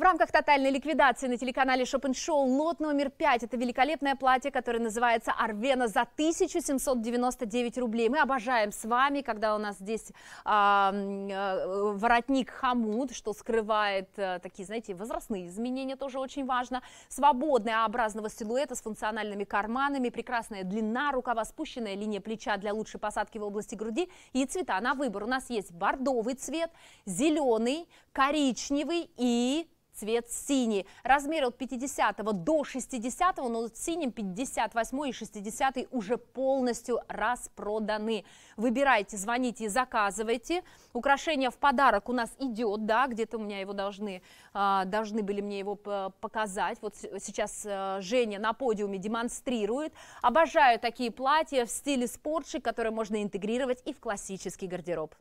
В рамках тотальной ликвидации на телеканале Шопен Шоу лот номер 5. Это великолепное платье, которое называется Арвена за 1799 рублей. Мы обожаем с вами, когда у нас здесь а, а, воротник хамут, что скрывает а, такие, знаете, возрастные изменения, тоже очень важно. Свободная образного силуэта с функциональными карманами, прекрасная длина рукава, спущенная линия плеча для лучшей посадки в области груди и цвета на выбор. У нас есть бордовый цвет, зеленый, коричневый и цвет синий. размер от 50 до 60, но вот синим 58 и 60 уже полностью распроданы. Выбирайте, звоните и заказывайте. Украшение в подарок у нас идет, да, где-то у меня его должны, а, должны были мне его показать. Вот сейчас э, Женя на подиуме демонстрирует. Обожаю такие платья в стиле спортши, которые можно интегрировать и в классический гардероб.